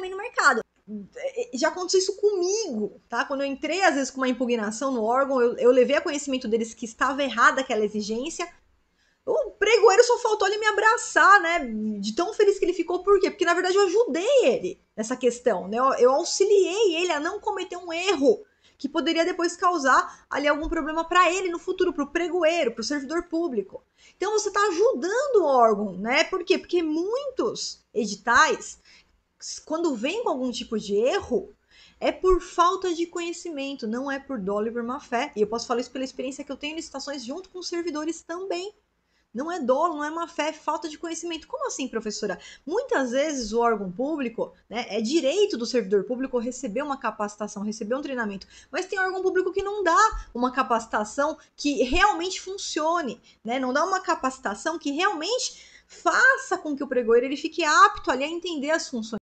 também no mercado. É, é, já aconteceu isso comigo, tá? Quando eu entrei, às vezes, com uma impugnação no órgão, eu, eu levei a conhecimento deles que estava errada aquela exigência. O pregoeiro só faltou ele me abraçar, né? De tão feliz que ele ficou. Por quê? Porque, na verdade, eu ajudei ele nessa questão, né? Eu, eu auxiliei ele a não cometer um erro que poderia depois causar ali algum problema para ele no futuro, para o pregoeiro, para o servidor público. Então, você está ajudando o órgão, né? Por quê? Porque muitos editais quando vem com algum tipo de erro, é por falta de conhecimento, não é por dolo e por má fé. E eu posso falar isso pela experiência que eu tenho em licitações junto com servidores também. Não é dolo, não é má fé, é falta de conhecimento. Como assim, professora? Muitas vezes o órgão público, né, é direito do servidor público receber uma capacitação, receber um treinamento, mas tem órgão público que não dá uma capacitação que realmente funcione, né? Não dá uma capacitação que realmente faça com que o pregoeiro ele fique apto ali a entender as funções